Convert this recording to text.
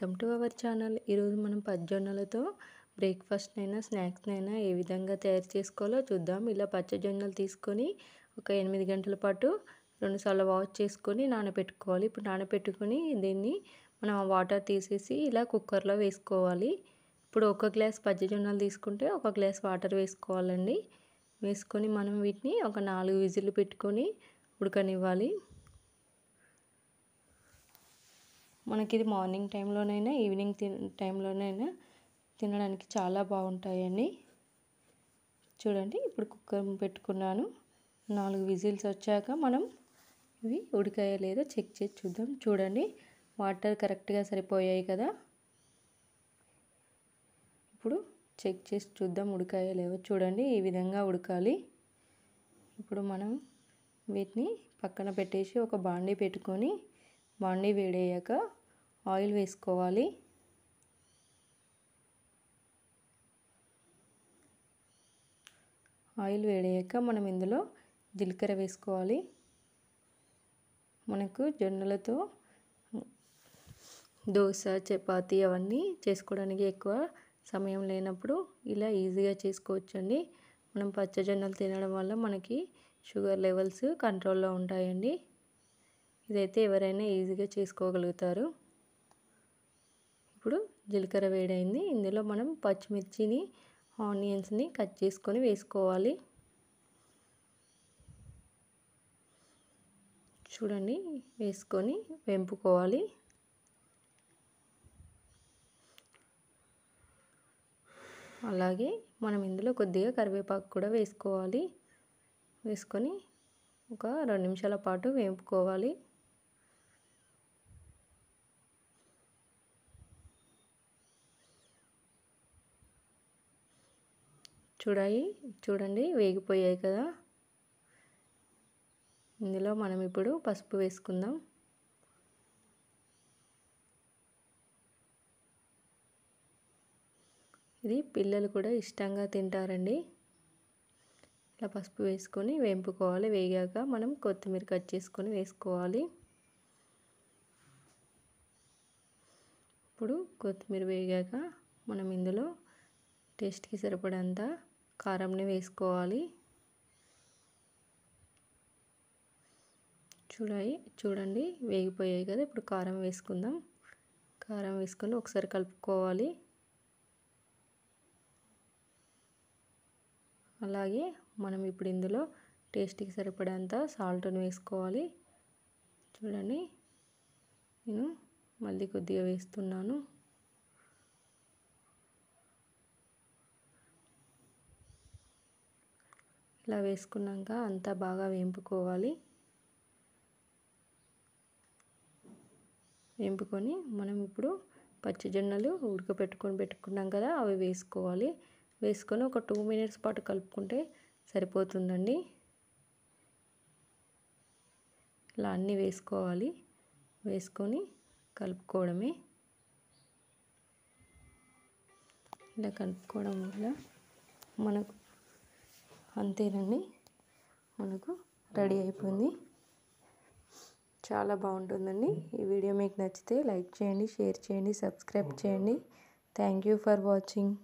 welcome to our channel ఈరోజు మనం పచ్చజొన్నలతో breakfast అయినా స్నాక్స్ అయినా ఏ విధంగా తయారు చేసుకోవాలో చూద్దాం ఇలా పచ్చజొన్నలు తీసుకొని ఒక ఎనిమిది గంటల పాటు రెండుసార్లు వాష్ చేసుకొని నానబెట్టుకోవాలి ఇప్పుడు నానబెట్టుకొని దీన్ని మనం వాటర్ తీసేసి ఇలా కుక్కర్లో వేసుకోవాలి ఇప్పుడు ఒక గ్లాస్ పచ్చజొన్నలు తీసుకుంటే ఒక గ్లాస్ వాటర్ వేసుకోవాలండి వేసుకొని మనం వీటిని ఒక నాలుగు విజిల్లు పెట్టుకొని ఉడకనివ్వాలి మనకి ఇది మార్నింగ్ టైంలోనైనా ఈవినింగ్ తిన టైంలోనైనా తినడానికి చాలా బాగుంటాయండి చూడండి ఇప్పుడు కుక్కర్ పెట్టుకున్నాను నాలుగు విజిల్స్ వచ్చాక మనం ఇవి ఉడికాయా లేదో చెక్ చేసి చూద్దాం చూడండి వాటర్ కరెక్ట్గా సరిపోయాయి కదా ఇప్పుడు చెక్ చేసి చూద్దాం ఉడికాయా లేవో చూడండి ఈ విధంగా ఉడకాలి ఇప్పుడు మనం వీటిని పక్కన పెట్టేసి ఒక బాండీ పెట్టుకొని బాండీ వేడయ్యాక ఆయిల్ వేసుకోవాలి ఆయిల్ వేడయ్యాక మనం ఇందులో జీలకర్ర వేసుకోవాలి మనకు జొన్నలతో దోశ చపాతి అవన్నీ చేసుకోవడానికి ఎక్కువ సమయం లేనప్పుడు ఇలా ఈజీగా చేసుకోవచ్చండి మనం పచ్చజొన్నలు తినడం వల్ల మనకి షుగర్ లెవెల్స్ కంట్రోల్లో ఉంటాయండి ఇదైతే ఎవరైనా ఈజీగా చేసుకోగలుగుతారు ఇప్పుడు జీలకర్ర వేడైంది ఇందులో మనం పచ్చిమిర్చిని ఆనియన్స్ని కట్ చేసుకొని వేసుకోవాలి చూడండి వేసుకొని వెంపుకోవాలి అలాగే మనం ఇందులో కొద్దిగా కరివేపాకు కూడా వేసుకోవాలి వేసుకొని ఒక రెండు నిమిషాల పాటు వేపుకోవాలి చూడాయి చూడండి వేగిపోయాయి కదా ఇందులో మనం ఇప్పుడు పసుపు వేసుకుందాం ఇది పిల్లలు కూడా ఇష్టంగా తింటారండి ఇలా పసుపు వేసుకొని వేంపుకోవాలి వేగాక మనం కొత్తిమీర కట్ చేసుకొని వేసుకోవాలి ఇప్పుడు కొత్తిమీర వేగాక మనం ఇందులో టేస్ట్కి సరిపడంతా కారంని వేసుకోవాలి చూడాయి చూడండి వేగిపోయాయి కదా ఇప్పుడు కారం వేసుకుందాం కారం వేసుకొని ఒకసారి కలుపుకోవాలి అలాగే మనం ఇప్పుడు ఇందులో టేస్ట్కి సరిపడేంత సాల్ట్ను వేసుకోవాలి చూడండి నేను మళ్ళీ కొద్దిగా వేస్తున్నాను ఇలా వేసుకున్నాక అంతా బాగా వేంపుకోవాలి వేంపుకొని మనం ఇప్పుడు పచ్చిజొన్నలు ఉడకపెట్టుకొని పెట్టుకున్నాం కదా అవి వేసుకోవాలి వేసుకొని ఒక టూ మినిట్స్ పాటు కలుపుకుంటే సరిపోతుందండి ఇలా అన్నీ వేసుకోవాలి వేసుకొని కలుపుకోవడమే ఇలా కలుపుకోవడం వల్ల మనకు అంతేనండి మనకు రెడీ అయిపోయింది చాలా బాగుంటుందండి ఈ వీడియో మీకు నచ్చితే లైక్ చేయండి షేర్ చేయండి సబ్స్క్రైబ్ చేయండి థ్యాంక్ యూ ఫర్ వాచింగ్